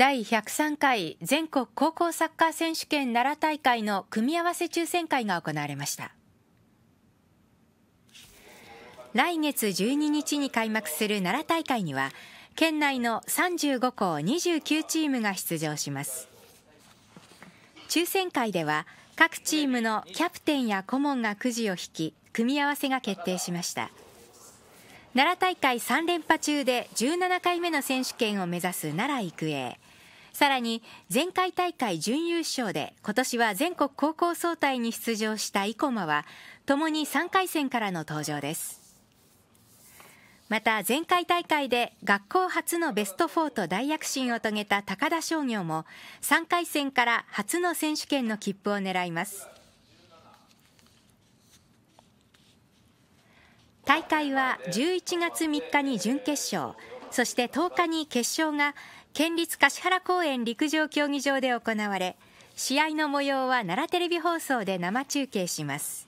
第103回全国高校サッカー選手権奈良大会の組み合わせ抽選会が行われました来月12日に開幕する奈良大会には県内の35校29チームが出場します抽選会では各チームのキャプテンや顧問がくじを引き組み合わせが決定しました奈良大会3連覇中で17回目の選手権を目指す奈良育英さらに前回大会準優勝で今年は全国高校総体に出場した生駒は共に3回戦からの登場ですまた前回大会で学校初のベスト4と大躍進を遂げた高田商業も3回戦から初の選手権の切符を狙います大会は11月3日に準決勝そして10日に決勝が県立橿原公園陸上競技場で行われ試合の模様は奈良テレビ放送で生中継します